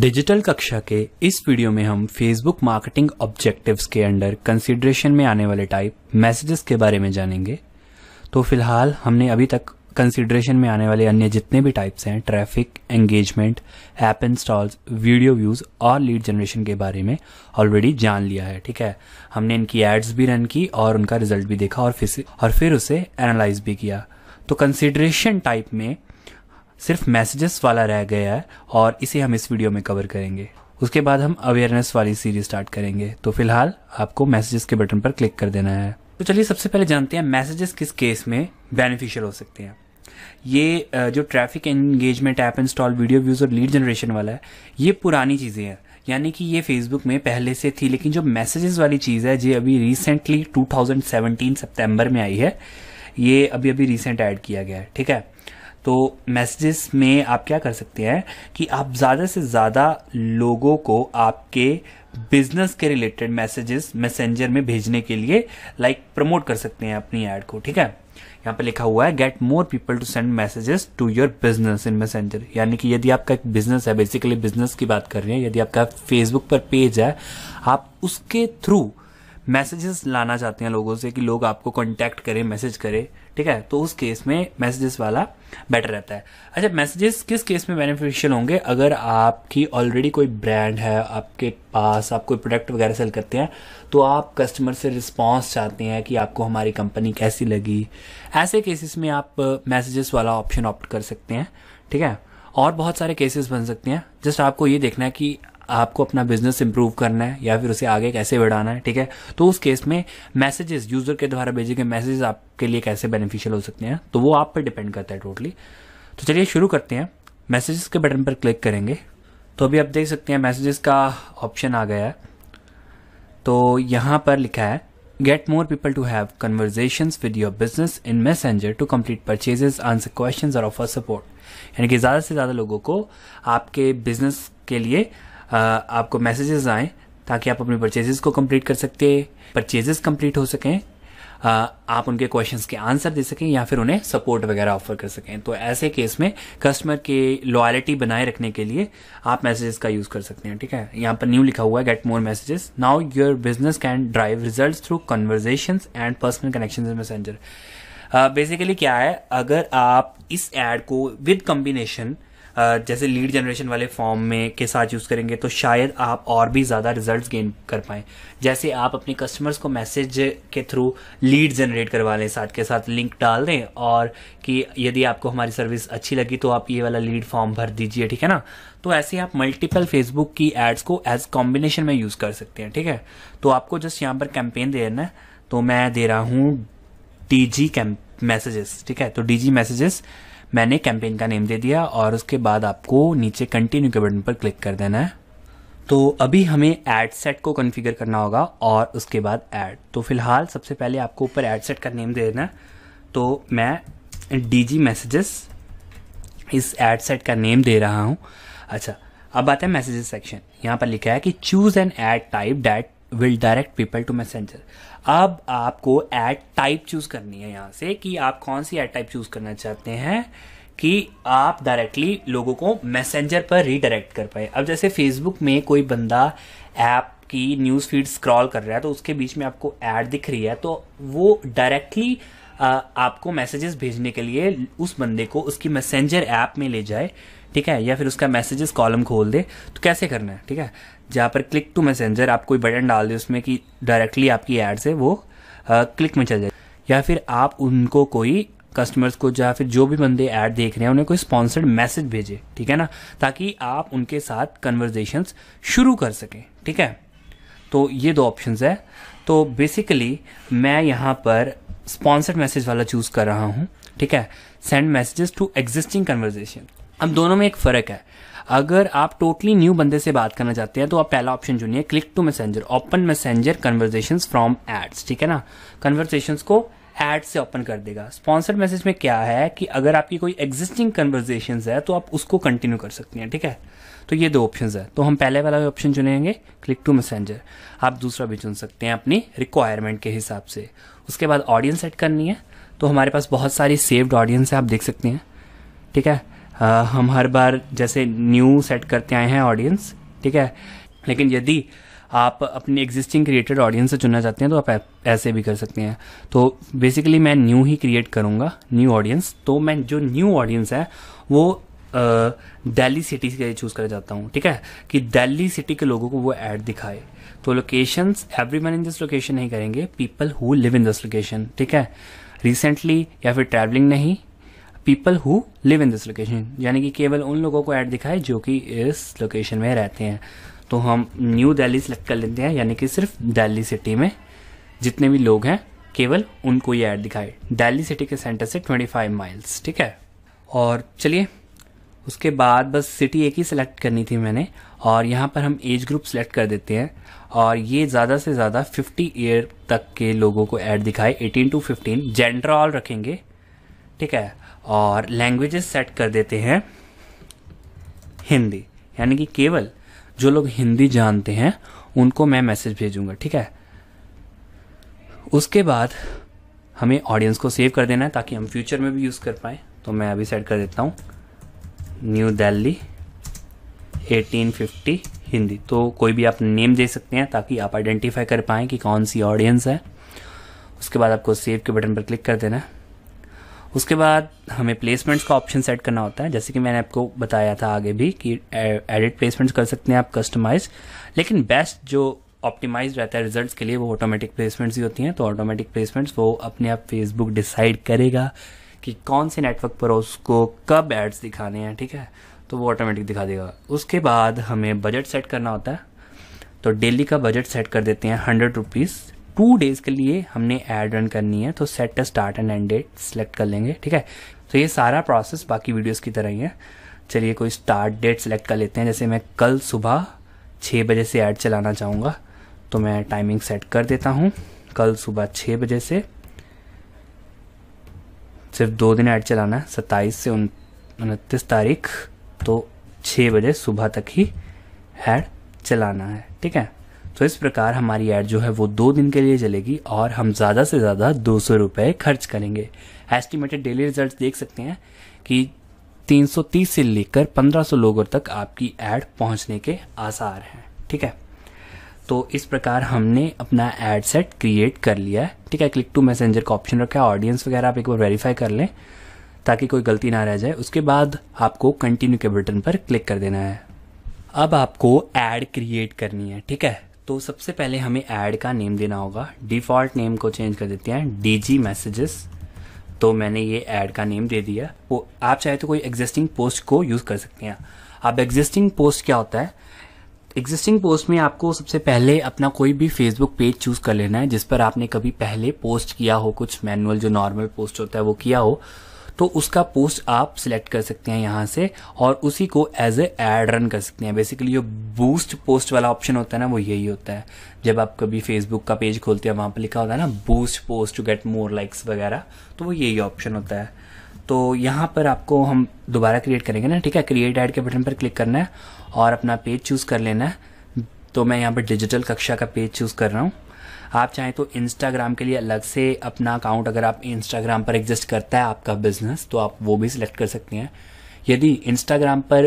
digital कक्षा के इस वीडियो में हम फेसबुक मार्केटिंग ऑब्जेक्टिव्स के अंडर कंसीडरेशन में आने वाले टाइप मैसेजेस के बारे में जानेंगे तो फिलहाल हमने अभी तक कंसीडरेशन में आने वाले अन्य जितने भी टाइप्स हैं traffic engagement app installs video views और लीड जनरेशन के बारे में ऑलरेडी जान लिया है ठीक है हमने इनकी एड्स भी रन की और उनका रिजल्ट भी देखा और फिर और फिर उसे एनालाइज भी किया तो कंसिडरेशन टाइप में सिर्फ मैसेजेस वाला रह गया है और इसे हम इस वीडियो में कवर करेंगे उसके बाद हम अवेयरनेस वाली सीरीज स्टार्ट करेंगे तो फिलहाल आपको मैसेजेस के बटन पर क्लिक कर देना है तो चलिए सबसे पहले जानते हैं मैसेजेस किस केस में बेनिफिशियल हो सकते हैं ये जो traffic engagement app install video views और लीड जनरेशन वाला है ये पुरानी चीज़ें हैं यानी कि ये फेसबुक में पहले से थी लेकिन जो मैसेजेस वाली चीज़ है ये अभी रिसेंटली 2017 सितंबर में आई है ये अभी अभी रिसेंट ऐड किया गया है ठीक है तो मैसेजेस में आप क्या कर सकते हैं कि आप ज़्यादा से ज़्यादा लोगों को आपके बिजनेस के रिलेटेड मैसेजेस मैसेंजर में भेजने के लिए लाइक like, प्रमोट कर सकते हैं अपनी ऐड को ठीक है यहाँ पे लिखा हुआ है get more people to send messages to your business in Messenger यानी कि यदि आपका एक बिजनेस है बेसिकली बिजनेस की बात कर रहे हैं यदि आपका फेसबुक पर पेज है आप उसके थ्रू मैसेजेस लाना चाहते हैं लोगों से कि लोग आपको कॉन्टैक्ट करें मैसेज करें ठीक है तो उस केस में मैसेजेस वाला बेटर रहता है अच्छा मैसेजेस किस केस में बेनिफिशियल होंगे अगर आपकी ऑलरेडी कोई ब्रांड है आपके पास आप कोई प्रोडक्ट वगैरह सेल करते हैं तो आप कस्टमर से रिस्पांस चाहते हैं कि आपको हमारी कंपनी कैसी लगी ऐसे केसेस में आप मैसेजेस वाला ऑप्शन ऑप्ट कर सकते हैं ठीक है और बहुत सारे केसेस बन सकते हैं जस्ट आपको ये देखना है कि आपको अपना बिजनेस इंप्रूव करना है या फिर उसे आगे कैसे बढ़ाना है ठीक है तो उस केस में मैसेजेस यूजर के द्वारा भेजे गए मैसेजेस आपके लिए कैसे बेनिफिशियल हो सकते हैं तो वो आप पर डिपेंड करता है टोटली तो चलिए शुरू करते हैं मैसेजेस के बटन पर क्लिक करेंगे तो अभी आप देख सकते हैं मैसेजेस का ऑप्शन आ गया है तो यहाँ पर लिखा है get more people to have conversation with your business in Messenger to complete purchases answer question और ऑफर सपोर्ट यानी कि ज़्यादा से ज़्यादा लोगों को आपके बिजनेस के लिए आपको मैसेजेस आए ताकि आप अपने परचेजेस को कंप्लीट कर सकते परचेजेस कंप्लीट हो सकें आप उनके क्वेश्चंस के आंसर दे सकें या फिर उन्हें सपोर्ट वगैरह ऑफर कर सकें तो ऐसे केस में कस्टमर के लॉयलिटी बनाए रखने के लिए आप मैसेजेस का यूज़ कर सकते हैं ठीक है यहाँ पर न्यू लिखा हुआ है get more messages now your business can drive result through conversation and personal connection Messenger basically क्या है अगर आप इस एड को विद कम्बिनेशन जैसे लीड जनरेशन वाले फॉर्म में के साथ यूज़ करेंगे तो शायद आप और भी ज़्यादा रिजल्ट गेन कर पाएँ जैसे आप अपने कस्टमर्स को मैसेज के थ्रू लीड जनरेट करवा लें साथ के साथ लिंक डाल दें और कि यदि आपको हमारी सर्विस अच्छी लगी तो आप ये वाला लीड फॉर्म भर दीजिए ठीक है ना तो ऐसे आप मल्टीपल फेसबुक की एड्स को एज कॉम्बिनेशन में यूज़ कर सकते हैं ठीक है तो आपको जस्ट यहाँ पर कैंपेन दे देना तो मैं दे रहा हूँ डी जी मैसेजेस ठीक है तो डी जी मैसेजेस मैंने कैंपेन का नेम दे दिया और उसके बाद आपको नीचे कंटिन्यू के बटन पर क्लिक कर देना है तो अभी हमें एड सेट को कॉन्फ़िगर करना होगा और उसके बाद ऐड तो फिलहाल सबसे पहले आपको ऊपर एड सेट का नेम दे देना है तो मैं डी जी मैसेजेस इस एड सेट का नेम दे रहा हूँ अच्छा अब आता है मैसेजेस सेक्शन यहाँ पर लिखा है कि choose an ad type that will direct people to Messenger अब आपको एड टाइप चूज करनी है यहाँ से कि आप कौन सी एड टाइप चूज करना चाहते हैं कि आप डायरेक्टली लोगों को मैसेंजर पर रीडायरेक्ट कर पाए अब जैसे फेसबुक में कोई बंदा ऐप की न्यूज़ फीड स्क्रॉल कर रहा है तो उसके बीच में आपको ऐड दिख रही है तो वो डायरेक्टली आपको मैसेजेस भेजने के लिए उस बंदे को उसकी मैसेंजर ऐप में ले जाए ठीक है या फिर उसका मैसेजेस कॉलम खोल दे तो कैसे करना है ठीक है जहाँ पर क्लिक टू मैसेंजर आप कोई बटन डाल दे उसमें कि डायरेक्टली आपकी एड से वो आ, क्लिक में चल जाए या फिर आप उनको कोई कस्टमर्स को या फिर जो भी बंदे ऐड देख रहे हैं उन्हें कोई स्पॉन्सर्ड मैसेज भेजे ठीक है ना ताकि आप उनके साथ कन्वर्जेशन शुरू कर सकें ठीक है तो ये दो ऑप्शन है तो बेसिकली मैं यहाँ पर स्पॉन्सर्ड मैसेज वाला चूज़ कर रहा हूँ ठीक है send messages to existing conversation अब दोनों में एक फ़र्क है अगर आप टोटली न्यू बंदे से बात करना चाहते हैं तो आप पहला ऑप्शन चुनिए click to Messenger open Messenger conversation from ads ठीक है ना कन्वर्जेशन को एड से ओपन कर देगा स्पॉन्सर्ड मैसेज में क्या है कि अगर आपकी कोई एग्जिस्टिंग कन्वर्जेशन है तो आप उसको कंटिन्यू कर सकते हैं ठीक है तो ये दो ऑप्शन है तो हम पहले वाला ऑप्शन चुनेंगे क्लिक टू मैसेंजर आप दूसरा भी चुन सकते हैं अपनी रिक्वायरमेंट के हिसाब से उसके बाद ऑडियंस सेट करनी है तो हमारे पास बहुत सारी सेव्ड ऑडियंस है आप देख सकते हैं ठीक है हम हर बार जैसे न्यू सेट करते आए हैं ऑडियंस ठीक है लेकिन यदि आप अपनी एग्जिस्टिंग क्रिएटेड ऑडियंस से चुनना चाहते हैं तो आप ऐसे भी कर सकते हैं तो बेसिकली मैं न्यू ही क्रिएट करूँगा न्यू ऑडियंस तो मैं जो न्यू ऑडियंस है वो दिल्ली सिटी के लिए चूज़ कर जाता हूँ ठीक है कि दिल्ली सिटी के लोगों को वो ऐड दिखाए तो locations everyone in this location नहीं करेंगे people who live in this location ठीक है रिसेंटली या फिर ट्रैवलिंग नहीं people who live in this location यानी कि केवल उन लोगों को ऐड दिखाए जो कि इस लोकेशन में रहते हैं तो हम न्यू दिल्ली सेलेक्ट कर लेते हैं यानी कि सिर्फ दिल्ली सिटी में जितने भी लोग हैं केवल उनको ये ऐड दिखाए दिल्ली सिटी के सेंटर से 25 माइल्स ठीक है और चलिए उसके बाद बस सिटी एक ही सिलेक्ट करनी थी मैंने और यहाँ पर हम एज ग्रुप सेलेक्ट कर देते हैं और ये ज़्यादा से ज़्यादा 50 ईयर तक के लोगों को ऐड दिखाए 18 टू 15 जेंडर ऑल रखेंगे ठीक है और लैंग्वेजेस सेट कर देते हैं हिंदी यानी कि केवल जो लोग हिंदी जानते हैं उनको मैं मैसेज भेजूंगा ठीक है उसके बाद हमें ऑडियंस को सेव कर देना है ताकि हम फ्यूचर में भी यूज़ कर पाए तो मैं अभी सेट कर देता हूँ न्यू दिल्ली 1850 हिंदी तो कोई भी आप नेम दे सकते हैं ताकि आप आइडेंटिफाई कर पाएं कि कौन सी ऑडियंस है उसके बाद आपको सेव के बटन पर क्लिक कर देना है उसके बाद हमें प्लेसमेंट्स का ऑप्शन सेट करना होता है जैसे कि मैंने आपको बताया था आगे भी कि एडिट प्लेसमेंट्स कर सकते हैं आप कस्टमाइज लेकिन बेस्ट जो ऑप्टिमाइज रहता है रिजल्ट्स के लिए वो ऑटोमेटिक प्लेसमेंट्स ही होती हैं तो ऑटोमेटिक प्लेसमेंट्स वो अपने आप फेसबुक डिसाइड करेगा कि कौन से नेटवर्क पर उसको कब एड्स दिखाने हैं ठीक है तो वो ऑटोमेटिक दिखा देगा उसके बाद हमें बजट सेट करना होता है तो डेली का बजट सेट कर देते हैं हंड्रेड रुपीज़ टू डेज के लिए हमने एड रन करनी है तो set start and end date select कर लेंगे ठीक है तो ये सारा प्रोसेस बाकी वीडियोस की तरह ही है चलिए कोई स्टार्ट डेट सेलेक्ट कर लेते हैं जैसे मैं कल सुबह छः बजे से ऐड चलाना चाहूँगा तो मैं टाइमिंग सेट कर देता हूँ कल सुबह छः बजे से सिर्फ दो दिन ऐड चलाना है सत्ताईस से उनतीस तारीख तो छः बजे सुबह तक ही ऐड चलाना है ठीक है तो इस प्रकार हमारी ऐड जो है वो दो दिन के लिए चलेगी और हम ज़्यादा से ज़्यादा दो सौ खर्च करेंगे एस्टिमेटेड डेली रिजल्ट देख सकते हैं कि 330 से लेकर 1500 लोगों तक आपकी ऐड पहुंचने के आसार हैं ठीक है तो इस प्रकार हमने अपना एड सेट क्रिएट कर लिया है ठीक है क्लिक टू मैसेंजर का ऑप्शन रखा है ऑडियंस वगैरह आप एक बार वेरीफाई कर लें ताकि कोई गलती ना रह जाए उसके बाद आपको कंटिन्यू के बटन पर क्लिक कर देना है अब आपको ऐड क्रिएट करनी है ठीक है तो सबसे पहले हमें ऐड का नेम देना होगा डिफ़ॉल्ट नेम को चेंज कर देते हैं डी जी मैसेजेस तो मैंने ये ऐड का नेम दे दिया वो आप चाहे तो कोई एग्जिस्टिंग पोस्ट को यूज़ कर सकते हैं अब एग्जिस्टिंग पोस्ट क्या होता है एग्जिस्टिंग पोस्ट में आपको सबसे पहले अपना कोई भी फेसबुक पेज चूज़ कर लेना है जिस पर आपने कभी पहले पोस्ट किया हो कुछ मैनुअल जो नॉर्मल पोस्ट होता है वो किया हो तो उसका पोस्ट आप सिलेक्ट कर सकते हैं यहाँ से और उसी को एज ए एड रन कर सकते हैं बेसिकली जो बूस्ट पोस्ट वाला ऑप्शन होता है ना वो यही होता है जब आप कभी फेसबुक का पेज खोलते हैं वहाँ पर लिखा होता है ना boost post to get more likes वगैरह तो वो यही ऑप्शन होता है तो यहाँ पर आपको हम दोबारा क्रिएट करेंगे ना ठीक है क्रिएट एड के बटन पर क्लिक करना है और अपना पेज चूज़ कर लेना है तो मैं यहाँ पर डिजिटल कक्षा का पेज चूज़ कर रहा हूँ आप चाहें तो इंस्टाग्राम के लिए अलग से अपना अकाउंट अगर आप इंस्टाग्राम पर एग्जिस्ट करता है आपका बिजनेस तो आप वो भी सिलेक्ट कर सकते हैं यदि इंस्टाग्राम पर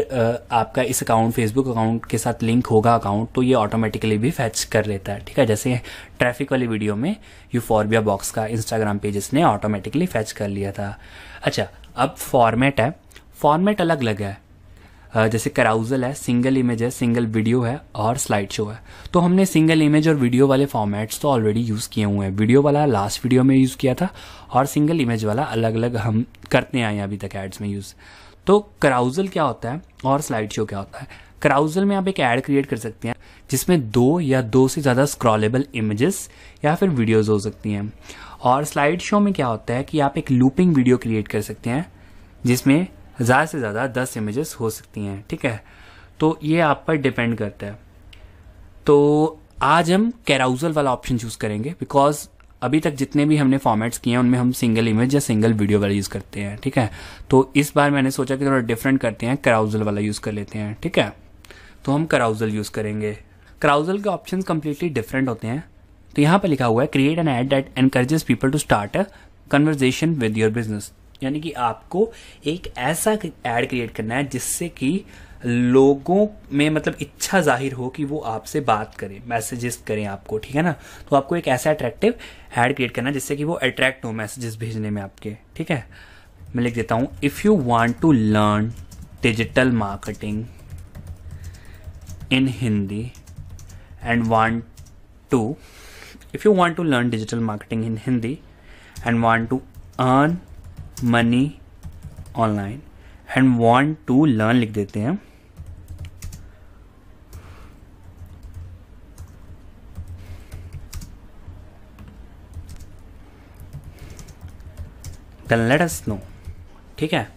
आपका इस अकाउंट फेसबुक अकाउंट के साथ लिंक होगा अकाउंट तो ये ऑटोमेटिकली भी फैच कर लेता है ठीक है जैसे ट्रैफिक वाली वीडियो में यूफॉर्बिया बॉक्स का इंस्टाग्राम पेज इसने ऑटोमेटिकली फैच कर लिया था अच्छा अब फॉर्मेट है फॉर्मेट अलग अलग है जैसे कराउजल है सिंगल इमेज है सिंगल वीडियो है और स्लाइड शो है तो हमने सिंगल इमेज और वीडियो वाले फॉर्मेट्स तो ऑलरेडी यूज़ किए हुए हैं वीडियो वाला लास्ट वीडियो में यूज़ किया था और सिंगल इमेज वाला अलग अलग हम करते आए हैं अभी तक एड्स में यूज़ तो कराउजल क्या होता है और स्लाइड शो क्या होता है कराउजल में आप एक ऐड क्रिएट कर सकते हैं जिसमें दो या दो से ज़्यादा स्क्रॉलेबल इमेजेस या फिर वीडियोज़ हो सकती हैं और स्लाइड शो में क्या होता है कि आप एक लूपिंग वीडियो क्रिएट कर सकते हैं जिसमें ज़्यादा से ज़्यादा दस इमेजेस हो सकती हैं ठीक है तो ये आप पर डिपेंड करता है तो आज हम कैराउजल वाला ऑप्शन चूज़ करेंगे बिकॉज अभी तक जितने भी हमने फॉर्मेट्स किए हैं उनमें हम सिंगल इमेज या सिंगल वीडियो वाला यूज़ करते हैं ठीक है तो इस बार मैंने सोचा कि थोड़ा डिफरेंट करते हैं कराउजल वाला यूज़ कर लेते हैं ठीक है तो हम कराउजल यूज़ करेंगे कराउजल के ऑप्शन कम्प्लीटली डिफरेंट होते हैं तो यहाँ पर लिखा हुआ है create an ad that encourages people to start a conversation with your business यानी कि आपको एक ऐसा एड क्रिएट करना है जिससे कि लोगों में मतलब इच्छा जाहिर हो कि वो आपसे बात करें मैसेजेस करें आपको ठीक है ना तो आपको एक ऐसा अट्रैक्टिव एड क्रिएट करना है जिससे कि वो अट्रैक्ट हो मैसेजेस भेजने में आपके ठीक है मैं लिख देता हूँ if you want to learn digital marketing in Hindi and want to if you want to learn digital marketing in Hindi and want to earn money online and want to learn लिख देते हैं लेट अस नो ठीक है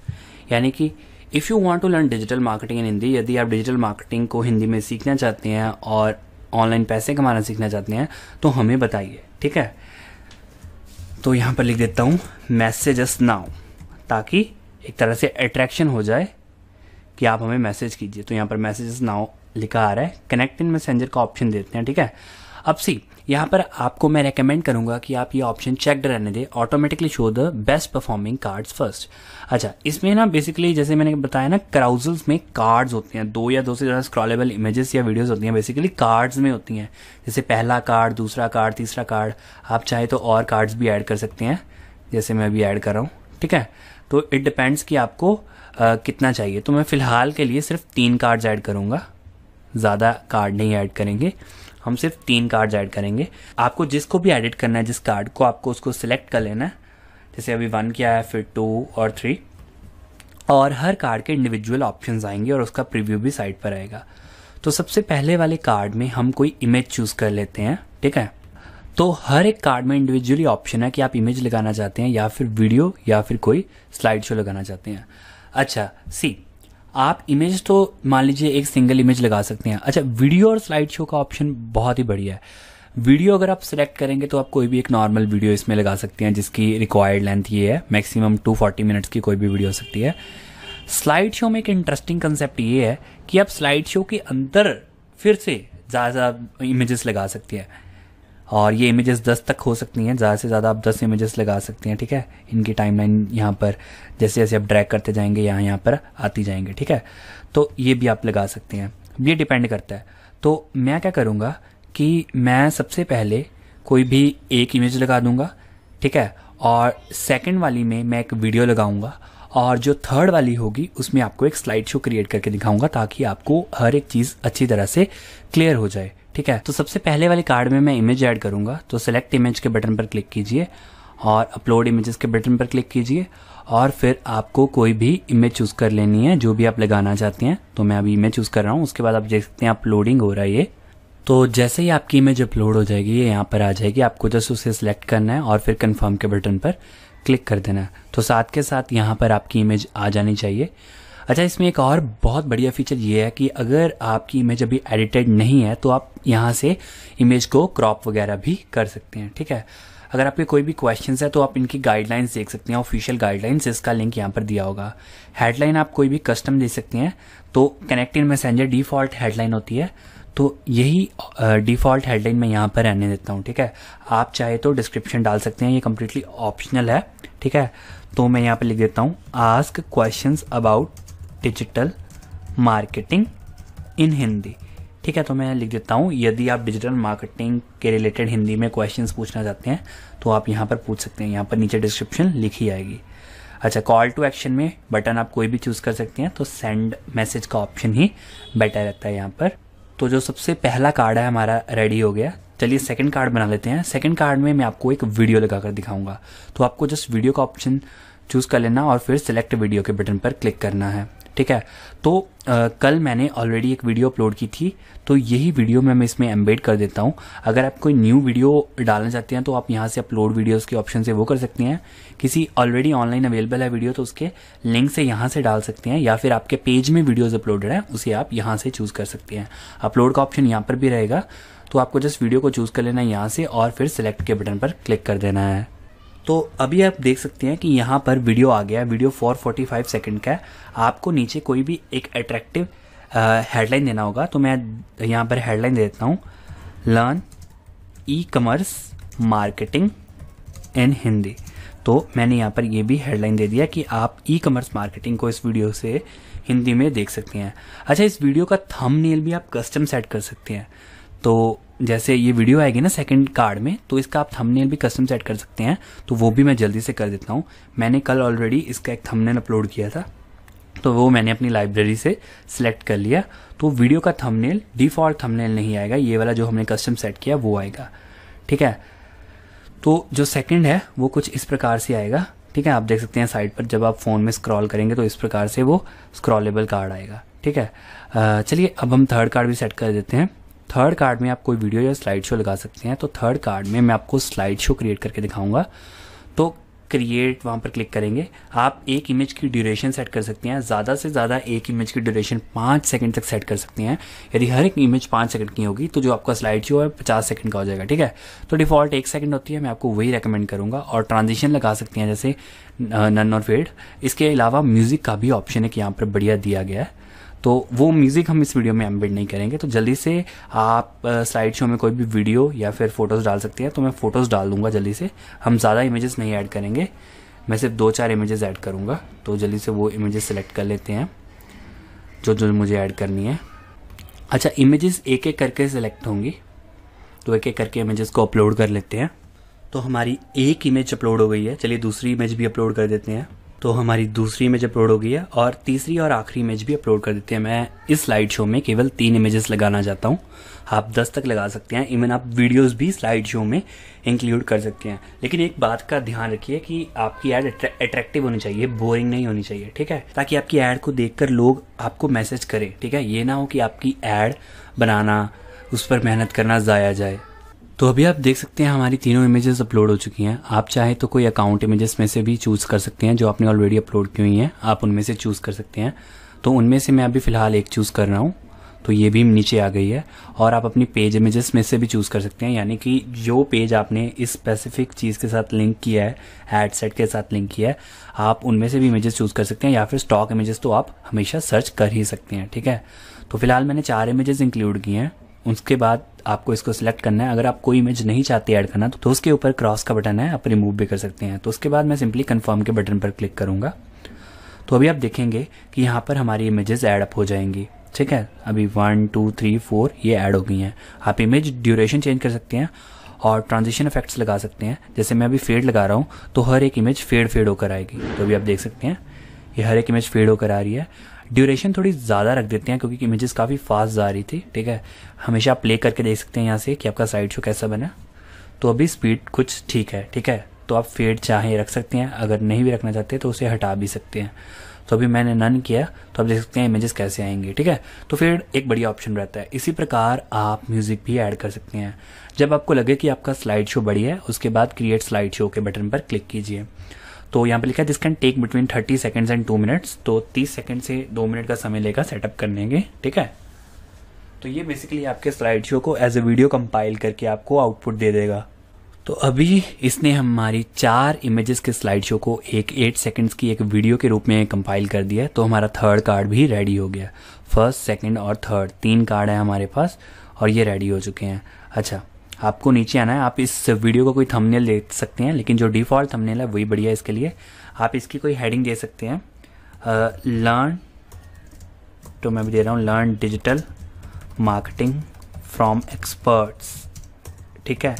यानी कि if you want to learn digital marketing in Hindi यदि आप digital marketing को हिंदी में सीखना चाहते हैं और ऑनलाइन पैसे कमाना सीखना चाहते हैं तो हमें बताइए ठीक है तो यहाँ पर लिख देता हूँ मैसेजस नाउ ताकि एक तरह से अट्रैक्शन हो जाए कि आप हमें मैसेज कीजिए तो यहाँ पर मैसेजेस नाउ लिखा आ रहा है कनेक्ट इन मैसेंजर का ऑप्शन देते हैं ठीक है अब सी यहाँ पर आपको मैं रेकमेंड करूँगा कि आप ये ऑप्शन चेकड रहने दें automatically show the best performing cards first अच्छा इसमें ना बेसिकली जैसे मैंने बताया ना क्राउजल्स में कार्ड्स होते हैं दो या दो से ज़्यादा स्क्रॉलेबल इमेजेस या वीडियोस होती हैं बेसिकली कार्ड्स में होती हैं जैसे पहला कार्ड दूसरा कार्ड तीसरा कार्ड आप चाहे तो और कार्ड्स भी ऐड कर सकते हैं जैसे मैं अभी ऐड कर रहा हूँ ठीक है तो इट डिपेंड्स कि आपको आ, कितना चाहिए तो मैं फ़िलहाल के लिए सिर्फ तीन कार्ड्स ऐड करूँगा ज़्यादा कार्ड नहीं ऐड करेंगे हम सिर्फ तीन कार्ड्स ऐड करेंगे आपको जिसको भी एडिट करना है जिस कार्ड को आपको उसको सिलेक्ट कर लेना है जैसे अभी वन किया है फिर टू और थ्री और हर कार्ड के इंडिविजुअल ऑप्शंस आएंगे और उसका प्रीव्यू भी साइड पर आएगा तो सबसे पहले वाले कार्ड में हम कोई इमेज चूज़ कर लेते हैं ठीक है तो हर एक कार्ड में इंडिविजुअली ऑप्शन है कि आप इमेज लगाना चाहते हैं या फिर वीडियो या फिर कोई स्लाइड शो लगाना चाहते हैं अच्छा सी आप इमेज तो मान लीजिए एक सिंगल इमेज लगा सकते हैं अच्छा वीडियो और स्लाइड शो का ऑप्शन बहुत ही बढ़िया है वीडियो अगर आप सिलेक्ट करेंगे तो आप कोई भी एक नॉर्मल वीडियो इसमें लगा सकते हैं जिसकी रिक्वायर्ड लेंथ ये है मैक्सिमम 240 मिनट्स की कोई भी वीडियो हो सकती है स्लाइड शो में एक इंटरेस्टिंग कंसेप्ट ये है कि आप स्लाइड शो के अंदर फिर से ज़्यादा इमेजेस लगा सकती हैं और ये इमेजेस दस तक हो सकती हैं ज़्यादा से ज़्यादा आप दस इमेजेस लगा सकते हैं ठीक है इनकी टाइमलाइन यहाँ पर जैसे जैसे आप ड्रैग करते जाएंगे यहाँ यहाँ पर आती जाएंगे ठीक है तो ये भी आप लगा सकते हैं ये डिपेंड करता है तो मैं क्या करूँगा कि मैं सबसे पहले कोई भी एक इमेज लगा दूँगा ठीक है और सेकेंड वाली में मैं एक वीडियो लगाऊँगा और जो थर्ड वाली होगी उसमें आपको एक स्लाइड शो क्रिएट करके दिखाऊंगा ताकि आपको हर एक चीज़ अच्छी तरह से क्लियर हो जाए ठीक है तो सबसे पहले वाले कार्ड में मैं इमेज ऐड करूंगा तो सिलेक्ट इमेज के बटन पर क्लिक कीजिए और अपलोड इमेजेस के बटन पर क्लिक कीजिए और फिर आपको कोई भी इमेज चूज कर लेनी है जो भी आप लगाना चाहते हैं तो मैं अभी इमेज चूज कर रहा हूँ उसके बाद आप देख सकते हैं अपलोडिंग हो रहा है ये तो जैसे ही आपकी इमेज अपलोड हो जाएगी ये यहाँ पर आ जाएगी आपको जस्ट उसे सिलेक्ट करना है और फिर कन्फर्म के बटन पर क्लिक कर देना है तो साथ के साथ यहाँ पर आपकी इमेज आ जानी चाहिए अच्छा इसमें एक और बहुत बढ़िया फीचर ये है कि अगर आपकी इमेज अभी एडिटेड नहीं है तो आप यहाँ से इमेज को क्रॉप वगैरह भी कर सकते हैं ठीक है अगर आपके कोई भी क्वेश्चंस है तो आप इनकी गाइडलाइंस देख सकते हैं ऑफिशियल गाइडलाइंस इसका लिंक यहाँ पर दिया होगा हेडलाइन आप कोई भी कस्टम दे सकते हैं तो कनेक्टेड मैसेंजर डिफॉल्ट हेडलाइन होती है तो यही डिफ़ॉल्ट हेडलाइन मैं यहाँ पर रहने देता हूँ ठीक है आप चाहे तो डिस्क्रिप्शन डाल सकते हैं ये कम्प्लीटली ऑप्शनल है ठीक है तो मैं यहाँ पर लिख देता हूँ ask question about digital marketing in Hindi ठीक है तो मैं लिख देता हूँ यदि आप डिजिटल मार्केटिंग के रिलेटेड हिंदी में क्वेश्चंस पूछना चाहते हैं तो आप यहाँ पर पूछ सकते हैं यहाँ पर नीचे डिस्क्रिप्शन लिखी आएगी अच्छा कॉल टू एक्शन में बटन आप कोई भी चूज़ कर सकते हैं तो सेंड मैसेज का ऑप्शन ही बेटर रहता है यहाँ पर तो जो सबसे पहला कार्ड है हमारा रेडी हो गया चलिए सेकंड कार्ड बना लेते हैं सेकंड कार्ड में मैं आपको एक वीडियो लगा कर दिखाऊंगा तो आपको जस्ट वीडियो का ऑप्शन चूज़ कर लेना और फिर सिलेक्ट वीडियो के बटन पर क्लिक करना है ठीक है तो आ, कल मैंने ऑलरेडी एक वीडियो अपलोड की थी तो यही वीडियो मैं इसमें एम्बेड कर देता हूँ अगर आप कोई न्यू वीडियो डालना चाहते हैं तो आप यहाँ से अपलोड वीडियोस के ऑप्शन से वो कर सकते हैं किसी ऑलरेडी ऑनलाइन अवेलेबल है वीडियो तो उसके लिंक से यहाँ से डाल सकते हैं या फिर आपके पेज में वीडियोज़ अपलोडेड है उसे आप यहाँ से चूज़ कर सकते हैं अपलोड का ऑप्शन यहाँ पर भी रहेगा तो आपको जस्ट वीडियो को चूज़ कर लेना है यहाँ से और फिर सिलेक्ट के बटन पर क्लिक कर देना है तो अभी आप देख सकते हैं कि यहाँ पर वीडियो आ गया है वीडियो 445 सेकेंड का है आपको नीचे कोई भी एक अट्रैक्टिव हेडलाइन देना होगा तो मैं यहाँ पर हेडलाइन दे देता हूँ learn e commerce marketing in Hindi तो मैंने यहाँ पर ये भी हेडलाइन दे दिया कि आप ई कमर्स मार्केटिंग को इस वीडियो से हिंदी में देख सकते हैं अच्छा इस वीडियो का थम भी आप कस्टम सेट कर सकते हैं तो जैसे ये वीडियो आएगी ना सेकंड कार्ड में तो इसका आप थंबनेल भी कस्टम सेट कर सकते हैं तो वो भी मैं जल्दी से कर देता हूँ मैंने कल ऑलरेडी इसका एक थंबनेल अपलोड किया था तो वो मैंने अपनी लाइब्रेरी से सिलेक्ट कर लिया तो वीडियो का थंबनेल डिफॉल्ट थंबनेल नहीं आएगा ये वाला जो हमने कस्टम सेट किया वो आएगा ठीक है तो जो सेकंड है वो कुछ इस प्रकार से आएगा ठीक है आप देख सकते हैं साइड पर जब आप फ़ोन में स्क्रॉल करेंगे तो इस प्रकार से वो स्क्रॉलेबल कार्ड आएगा ठीक है चलिए अब हम थर्ड कार्ड भी सेट कर देते हैं थर्ड कार्ड में आप कोई वीडियो या स्लाइड शो लगा सकते हैं तो थर्ड कार्ड में मैं आपको स्लाइड शो क्रिएट करके दिखाऊंगा तो क्रिएट वहाँ पर क्लिक करेंगे आप एक इमेज की ड्यूरेशन सेट कर सकते हैं ज़्यादा से ज़्यादा एक इमेज की ड्यूरेशन पाँच सेकंड तक सेट कर सकते हैं यदि हर एक इमेज पाँच सेकंड की होगी तो जो आपका स्लाइड शो है पचास सेकंड का हो जाएगा ठीक है तो डिफ़ॉल्ट एक सेकंड होती है मैं आपको वही रेकमेंड करूँगा और ट्रांजिशन लगा सकते हैं जैसे नन और फेड इसके अलावा म्यूज़िक का भी ऑप्शन है कि यहाँ पर बढ़िया दिया गया है तो वो म्यूज़िक हम इस वीडियो में एम्बेड नहीं करेंगे तो जल्दी से आप स्लाइड शो में कोई भी वीडियो या फिर फोटोज़ डाल सकते हैं तो मैं फ़ोटोज़ डाल दूंगा जल्दी से हम ज़्यादा इमेजेस नहीं ऐड करेंगे मैं सिर्फ दो चार इमेजेस ऐड करूँगा तो जल्दी से वो इमेजेस सेलेक्ट कर लेते हैं जो जो मुझे ऐड करनी है अच्छा इमेजेस एक एक करके सेलेक्ट होंगी तो एक एक करके इमेजेस को अपलोड कर लेते हैं तो हमारी एक इमेज अपलोड हो गई है चलिए दूसरी इमेज भी अपलोड कर देते हैं तो हमारी दूसरी इमेज अपलोड हो गई है और तीसरी और आखिरी इमेज भी अपलोड कर देते हैं मैं इस स्लाइड शो में केवल तीन इमेजेस लगाना चाहता हूँ आप दस तक लगा सकते हैं इवन आप वीडियोस भी स्लाइड शो में इंक्लूड कर सकते हैं लेकिन एक बात का ध्यान रखिए कि आपकी एड अट्रैक्टिव होनी चाहिए बोरिंग नहीं होनी चाहिए ठीक है ताकि आपकी एड को देख लोग आपको मैसेज करें ठीक है ये ना हो कि आपकी एड बनाना उस पर मेहनत करना ज़ाया जाए तो अभी आप देख सकते हैं हमारी तीनों इमेजेस अपलोड हो चुकी हैं आप चाहे तो कोई अकाउंट इमेजेस में से भी चूज़ कर सकते हैं जो आपने ऑलरेडी अपलोड की हुई हैं आप उनमें से चूज़ कर सकते हैं तो उनमें से मैं अभी फ़िलहाल एक चूज़ कर रहा हूँ तो ये भी नीचे आ गई है और आप अपनी पेज इमेजेस में से भी चूज़ कर सकते हैं यानी कि जो पेज आपने इस स्पेसिफिक चीज़ के साथ लिंक किया है एड के साथ लिंक किया है आप उनमें से भी इमेजेस चूज़ कर सकते हैं या फिर स्टॉक इमेजेस तो आप हमेशा सर्च कर ही सकते हैं ठीक है तो फिलहाल मैंने चार इमेजेस इंक्लूड किए हैं उसके बाद आपको इसको सिलेक्ट करना है अगर आप कोई इमेज नहीं चाहते ऐड करना तो, उसके ऊपर क्रॉस का बटन है आप रिमूव भी कर सकते हैं तो उसके बाद मैं सिंपली कन्फर्म के बटन पर क्लिक करूंगा तो अभी आप देखेंगे कि यहाँ पर हमारी इमेजेस ऐड अप हो जाएंगी ठीक है अभी वन टू थ्री फोर ये ऐड हो गई हैं आप इमेज ड्यूरेशन चेंज कर सकते हैं और ट्रांजिशन इफेक्ट्स लगा सकते हैं जैसे मैं अभी फेड लगा रहा हूँ तो हर एक इमेज फेड फेड होकर आएगी तो अभी आप देख सकते हैं ये हर एक इमेज फेड होकर आ रही है ड्यूरेशन थोड़ी ज़्यादा रख देते हैं क्योंकि इमेजेस काफ़ी फास्ट जा रही थी ठीक है हमेशा आप प्ले करके देख सकते हैं यहाँ से कि आपका साइड शो कैसा बना तो अभी स्पीड कुछ ठीक है ठीक है तो आप फेड चाहें रख सकते हैं अगर नहीं भी रखना चाहते तो उसे हटा भी सकते हैं तो अभी मैंने नन किया तो आप देख सकते हैं इमेजेस कैसे आएंगे ठीक है तो फिर एक बढ़िया ऑप्शन रहता है इसी प्रकार आप म्यूज़िक भी ऐड कर सकते हैं जब आपको लगे कि आपका स्लाइड शो बढ़िया है उसके बाद क्रिएट स्लाइड शो के बटन पर क्लिक कीजिए तो यहाँ पे लिखा है this can take between thirty seconds and two minutes तो तीस सेकेंड से दो मिनट का समय लेगा सेटअप करने के ठीक है तो ये बेसिकली आपके स्लाइड शो को एज ए वीडियो कंपाइल करके आपको आउटपुट दे देगा तो अभी इसने हमारी चार इमेजेस के स्लाइड शो को एक एट सेकेंड्स की एक वीडियो के रूप में कंपाइल कर दिया तो हमारा थर्ड कार्ड भी रेडी हो गया फर्स्ट सेकेंड और थर्ड तीन कार्ड है हमारे पास और ये रेडी हो चुके हैं अच्छा आपको नीचे आना है आप इस वीडियो को कोई थंबनेल दे सकते हैं लेकिन जो डिफ़ॉल्ट थंबनेल है वही बढ़िया है इसके लिए आप इसकी कोई हेडिंग दे सकते हैं लर्न तो मैं भी दे रहा हूँ learn digital marketing from experts ठीक है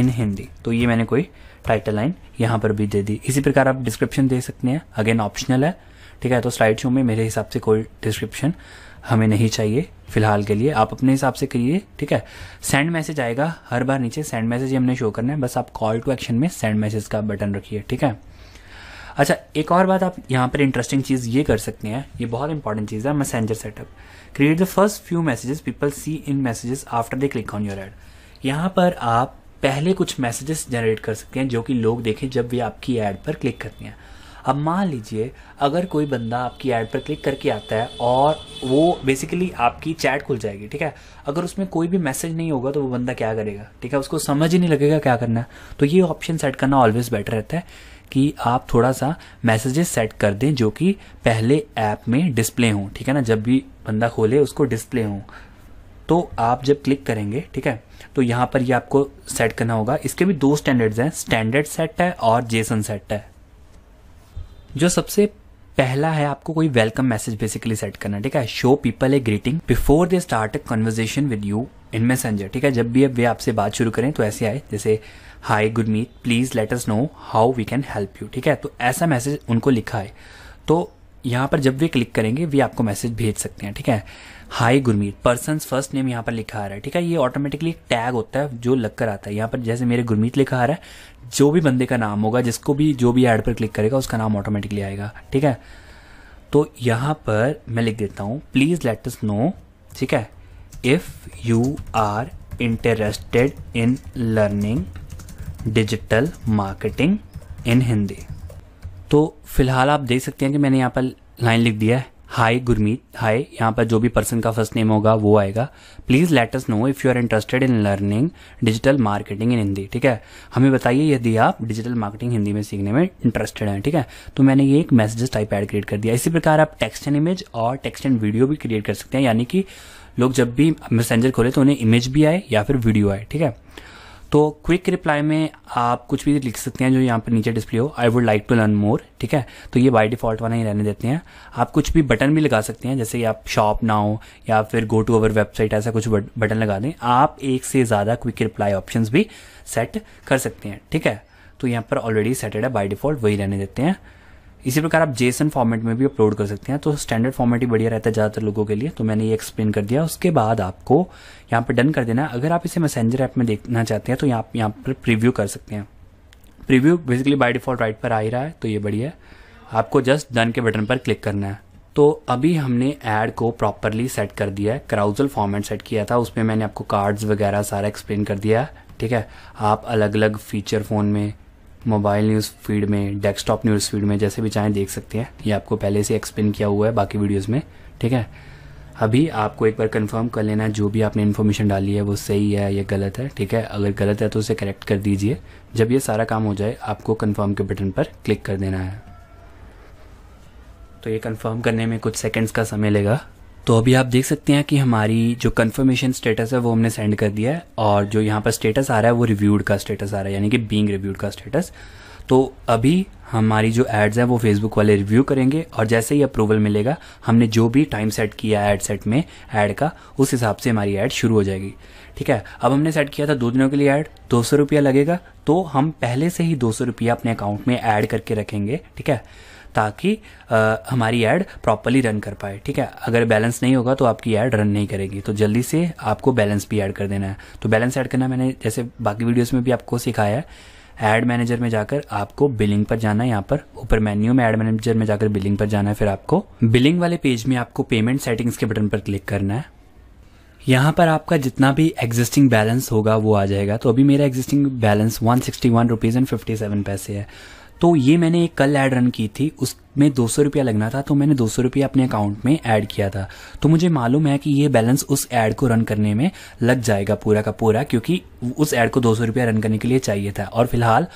इन हिंदी तो ये मैंने कोई टाइटल लाइन यहाँ पर भी दे दी इसी प्रकार आप डिस्क्रिप्शन दे सकते हैं अगेन ऑप्शनल है ठीक है तो स्लाइड शो में मेरे हिसाब से कोई डिस्क्रिप्शन हमें नहीं चाहिए फिलहाल के लिए आप अपने हिसाब से करिए ठीक है सेंड मैसेज आएगा हर बार नीचे सेंड मैसेज हमने शो करना है बस आप कॉल टू एक्शन में सेंड मैसेज का बटन रखिए ठीक है अच्छा एक और बात आप यहाँ पर इंटरेस्टिंग चीज़ ये कर सकते हैं ये बहुत इंपॉर्टेंट चीज़ है Messenger setup create the first few messages people see in messages after they click on your ad यहाँ पर आप पहले कुछ मैसेजेस जनरेट कर सकते हैं जो कि लोग देखें जब वे आपकी एड पर क्लिक करते हैं अब मान लीजिए अगर कोई बंदा आपकी ऐड पर क्लिक करके आता है और वो बेसिकली आपकी चैट खुल जाएगी ठीक है अगर उसमें कोई भी मैसेज नहीं होगा तो वो बंदा क्या करेगा ठीक है उसको समझ ही नहीं लगेगा क्या करना है तो ये ऑप्शन सेट करना ऑलवेज बेटर रहता है कि आप थोड़ा सा मैसेजेस सेट कर दें जो कि पहले ऐप में डिस्प्ले हों ठीक है ना जब भी बंदा खोले उसको डिस्प्ले हों तो आप जब क्लिक करेंगे ठीक है तो यहाँ पर ये यह आपको सेट करना होगा इसके भी दो स्टैंडर्ड्स हैं स्टैंडर्ड सेट है और जेसन सेट है जो सबसे पहला है आपको कोई वेलकम मैसेज बेसिकली सेट करना ठीक है show people a greeting before they start a conversation with you in Messenger ठीक है जब भी अब वे आपसे बात शुरू करें तो ऐसे आए जैसे hi Gurmeet please let us know how we can help you ठीक है तो ऐसा मैसेज उनको लिखा है तो यहाँ पर जब वे क्लिक करेंगे वे आपको मैसेज भेज सकते हैं ठीक है hi Gurmeet person first name यहाँ पर लिखा आ रहा है ठीक है ये ऑटोमेटिकली टैग होता है जो लगकर आता है यहाँ पर जैसे मेरे गुरमीत लिखा आ रहा है जो भी बंदे का नाम होगा जिसको भी जो भी एड पर क्लिक करेगा उसका नाम ऑटोमेटिकली आएगा ठीक है तो यहाँ पर मैं लिख देता हूँ प्लीज़ लेट नो ठीक है if you are interested in learning digital marketing in Hindi तो फिलहाल आप देख सकते हैं कि मैंने यहाँ पर लाइन लिख दिया है हाय गुरमीत हाय यहाँ पर जो भी पर्सन का फर्स्ट नेम होगा वो आएगा please let us know if you are interested in learning digital marketing in Hindi ठीक है हमें बताइए यदि आप डिजिटल मार्केटिंग हिंदी में सीखने में इंटरेस्टेड हैं ठीक है तो मैंने ये एक मैसेजेस टाइप ऐड क्रिएट कर दिया इसी प्रकार आप टेक्स्ट एंड इमेज और टेक्स्ट एंड वीडियो भी क्रिएट कर सकते हैं यानी कि लोग जब भी मैसेंजर खोले तो उन्हें इमेज भी आए या फिर वीडियो आए ठीक है तो क्विक रिप्लाई में आप कुछ भी लिख सकते हैं जो यहाँ पर नीचे डिस्प्ले हो I would like to learn more ठीक है तो ये बाय डिफॉल्ट वाला ही रहने देते हैं आप कुछ भी बटन भी लगा सकते हैं जैसे कि आप शॉप ना हो या फिर गो टू अवर वेबसाइट ऐसा कुछ बटन लगा दें आप एक से ज़्यादा क्विक रिप्लाई ऑप्शन भी सेट कर सकते हैं ठीक है तो यहाँ पर ऑलरेडी सेटेड है बाई डिफॉल्ट वही रहने देते हैं इसी प्रकार आप जेसन फॉर्मेट में भी अपलोड कर सकते हैं तो स्टैंडर्ड फॉर्मेट ही बढ़िया रहता है ज़्यादातर लोगों के लिए तो मैंने ये एक्सप्लेन कर दिया उसके बाद आपको यहाँ पर डन कर देना है अगर आप इसे मैसेंजर ऐप में देखना चाहते हैं तो यहाँ यहाँ पर प्रीव्यू कर सकते हैं preview basically by default right पर आ ही रहा है तो ये बढ़िया है आपको जस्ट डन के बटन पर क्लिक करना है तो अभी हमने एड को प्रॉपरली सेट कर दिया है क्राउजल फॉर्मेट सेट किया था उसमें मैंने आपको कार्ड्स वगैरह सारा एक्सप्लेन कर दिया है ठीक है आप अलग अलग फीचर फ़ोन में मोबाइल न्यूज़ फीड में डेस्कटॉप न्यूज़ फीड में जैसे भी चाहें देख सकते हैं ये आपको पहले से एक्सप्लेन किया हुआ है बाकी वीडियोज़ में ठीक है अभी आपको एक बार कंफर्म कर लेना है जो भी आपने इन्फॉर्मेशन डाली है वो सही है या गलत है ठीक है अगर गलत है तो उसे करेक्ट कर दीजिए जब ये सारा काम हो जाए आपको कंफर्म के बटन पर क्लिक कर देना है तो ये कंफर्म करने में कुछ सेकंड्स का समय लेगा तो अभी आप देख सकते हैं कि हमारी जो कन्फर्मेशन स्टेटस है वो हमने सेंड कर दिया है और जो यहाँ पर स्टेटस आ रहा है वो रिव्यूड का स्टेटस आ रहा है यानी कि बींग रिव्यूड का स्टेटस तो अभी हमारी जो एड्स हैं वो फेसबुक वाले रिव्यू करेंगे और जैसे ही अप्रूवल मिलेगा हमने जो भी टाइम सेट किया है एड सेट में एड का उस हिसाब से हमारी ऐड शुरू हो जाएगी ठीक है अब हमने सेट किया था दो दिनों के लिए ऐड दो सौ रुपया लगेगा तो हम पहले से ही दो सौ रुपया अपने अकाउंट में ऐड करके रखेंगे ठीक है ताकि आ, हमारी ऐड प्रॉपरली रन कर पाए ठीक है अगर बैलेंस नहीं होगा तो आपकी ऐड रन नहीं करेगी तो जल्दी से आपको बैलेंस भी ऐड कर देना है तो बैलेंस ऐड करना मैंने जैसे बाकी वीडियोज़ में भी आपको सिखाया है ऐड मैनेजर में जाकर आपको बिलिंग पर जाना है यहाँ पर ऊपर मेन्यू में ऐड मैनेजर में जाकर बिलिंग पर जाना है फिर आपको बिलिंग वाले पेज में आपको पेमेंट सेटिंग्स के बटन पर क्लिक करना है यहाँ पर आपका जितना भी एग्जिस्टिंग बैलेंस होगा वो आ जाएगा तो अभी मेरा existing balance one sixty one rupees and fifty seven पैसे है तो ये मैंने एक कल ऐड रन की थी उसमें दो सौ रुपया लगना था तो मैंने दो सौ रुपया अपने अकाउंट में ऐड किया था तो मुझे मालूम है कि ये बैलेंस उस ऐड को रन करने में लग जाएगा पूरा का पूरा क्योंकि उस ऐड को दो सौ रुपया रन करने के लिए चाहिए था और फिलहाल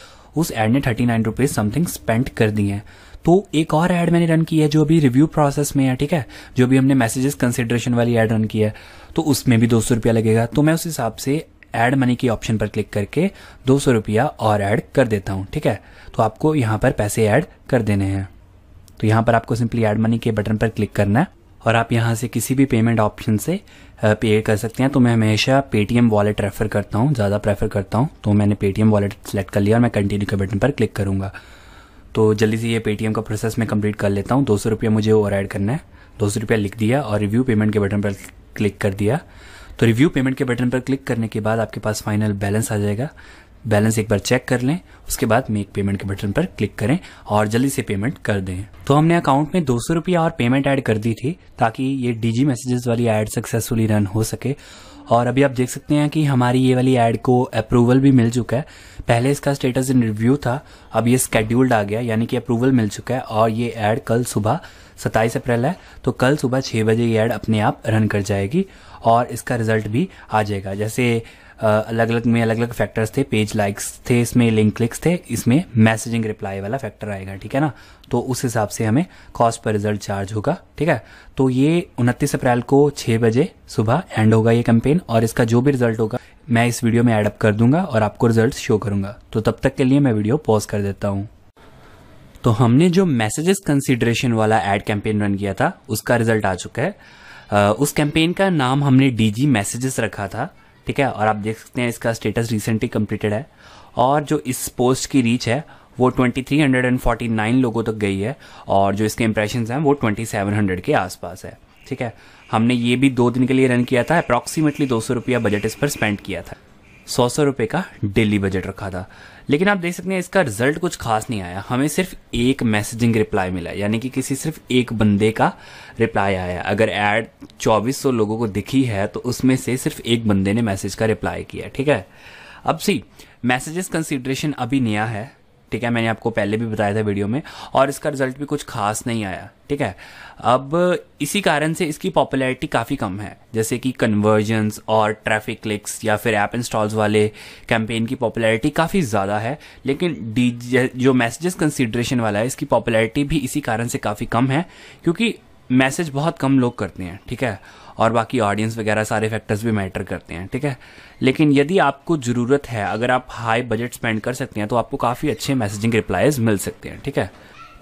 उस एड ने thirty nine rupees something spend कर दिए हैं तो एक और ऐड मैंने रन की है जो अभी रिव्यू प्रोसेस में है ठीक है जो भी हमने मैसेजेस कंसिडरेशन वाली ऐड रन की है तो उसमें भी दो सौ रुपया लगेगा तो मैं उस हिसाब से ऐड मनी के ऑप्शन पर क्लिक करके दो सौ रुपया और ऐड कर देता हूँ ठीक है तो आपको यहाँ पर पैसे ऐड कर देने हैं तो यहाँ पर आपको सिंपली ऐड मनी के बटन पर क्लिक करना है और आप यहाँ से किसी भी पेमेंट ऑप्शन से पे कर सकते हैं तो मैं हमेशा पेटीएम वॉलेट रेफर करता हूँ ज़्यादा प्रेफर करता हूँ तो मैंने पेटीएम वॉलेट सेलेक्ट कर लिया और मैं कंटिन्यू के बटन पर क्लिक करूँगा तो जल्दी से ये पेटीएम का प्रोसेस मैं कंप्लीट कर लेता हूँ दो सौ रुपया मुझे और ऐड करना है दो सौ रुपया लिख दिया और रिव्यू पेमेंट के बटन पर क्लिक कर दिया तो रिव्यू पेमेंट के बटन पर क्लिक करने के बाद आपके पास फाइनल बैलेंस आ जाएगा बैलेंस एक बार चेक कर लें उसके बाद मेक पेमेंट के बटन पर क्लिक करें और जल्दी से पेमेंट कर दें तो हमने अकाउंट में दो सौ रुपया और पेमेंट ऐड कर दी थी ताकि ये डीजी मैसेजेस वाली ऐड सक्सेसफुली रन हो सके और अभी आप देख सकते हैं कि हमारी ये वाली ऐड को अप्रूवल भी मिल चुका है पहले इसका स्टेटस इन रिव्यू था अब ये स्केड्यूल्ड आ गया यानी कि अप्रूवल मिल चुका है और ये ऐड कल सुबह सत्ताईस अप्रैल है तो कल सुबह छः बजे ये ऐड अपने आप रन कर जाएगी और इसका रिजल्ट भी आ जाएगा जैसे अलग अलग में अलग अलग फैक्टर्स थे पेज लाइक्स थे इसमें लिंक क्लिक्स थे इसमें मैसेजिंग रिप्लाई वाला फैक्टर आएगा ठीक है ना तो उस हिसाब से हमें कॉस्ट पर रिजल्ट चार्ज होगा ठीक है तो ये उनतीस अप्रैल को छः बजे सुबह एंड होगा ये कैंपेन और इसका जो भी रिजल्ट होगा मैं इस वीडियो में एडअप कर दूंगा और आपको रिजल्ट शो करूंगा तो तब तक के लिए मैं वीडियो पॉज कर देता हूँ तो हमने जो मैसेजेस कंसिडरेशन वाला एड कैंपेन रन किया था उसका रिजल्ट आ चुका है उस कैंपेन का नाम हमने डी जी मैसेजेस रखा था ठीक है और आप देख सकते हैं इसका स्टेटस रिसेंटली कम्प्लीटेड है और जो इस पोस्ट की रीच है वो 2349 लोगों तक गई है और जो इसके इंप्रेशन हैं वो 2700 के आसपास है ठीक है हमने ये भी दो दिन के लिए रन किया था अप्रॉक्सीमेटली दो सौ रुपया बजट इस पर स्पेंड किया था सौ सौ रुपये का डेली बजट रखा था लेकिन आप देख सकते हैं इसका रिजल्ट कुछ खास नहीं आया हमें सिर्फ एक मैसेजिंग रिप्लाई मिला यानी कि किसी सिर्फ एक बंदे का रिप्लाई आया अगर एड 2400 लोगों को दिखी है तो उसमें से सिर्फ एक बंदे ने मैसेज का रिप्लाई किया ठीक है अब सी मैसेजेस कंसिडरेशन अभी नया है ठीक है मैंने आपको पहले भी बताया था वीडियो में और इसका रिजल्ट भी कुछ खास नहीं आया ठीक है अब इसी कारण से इसकी पॉपुलैरिटी काफ़ी कम है जैसे कि कन्वर्जन्स और ट्रैफिक क्लिक्स या फिर ऐप इंस्टॉल्स वाले कैंपेन की पॉपुलैरिटी काफ़ी ज़्यादा है लेकिन डी जो मैसेजेस कंसिड्रेशन वाला है इसकी पॉपुलैरिटी भी इसी कारण से काफ़ी कम है क्योंकि मैसेज बहुत कम लोग करते हैं ठीक है और बाकी ऑडियंस वगैरह सारे फैक्टर्स भी मैटर करते हैं ठीक है लेकिन यदि आपको ज़रूरत है अगर आप हाई बजट स्पेंड कर सकते हैं तो आपको काफ़ी अच्छे मैसेजिंग रिप्लाइज मिल सकते हैं ठीक है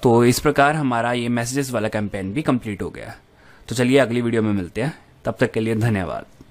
तो इस प्रकार हमारा ये मैसेजेस वाला कैंपेन भी कंप्लीट हो गया तो चलिए अगली वीडियो में मिलते हैं तब तक के लिए धन्यवाद